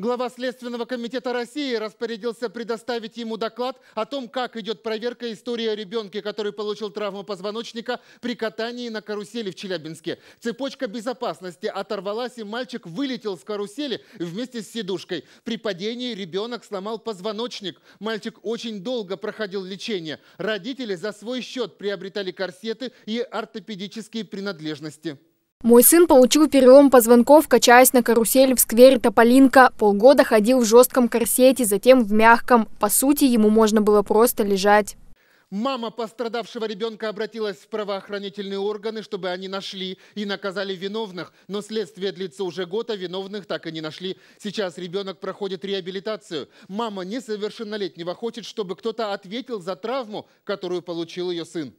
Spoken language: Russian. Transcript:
Глава Следственного комитета России распорядился предоставить ему доклад о том, как идет проверка истории о ребенке, который получил травму позвоночника при катании на карусели в Челябинске. Цепочка безопасности оторвалась, и мальчик вылетел с карусели вместе с сидушкой. При падении ребенок сломал позвоночник. Мальчик очень долго проходил лечение. Родители за свой счет приобретали корсеты и ортопедические принадлежности. Мой сын получил перелом позвонков, качаясь на карусели в сквере Тополинка. Полгода ходил в жестком корсете, затем в мягком. По сути, ему можно было просто лежать. Мама пострадавшего ребенка обратилась в правоохранительные органы, чтобы они нашли и наказали виновных. Но следствие длится уже год, а виновных так и не нашли. Сейчас ребенок проходит реабилитацию. Мама несовершеннолетнего хочет, чтобы кто-то ответил за травму, которую получил ее сын.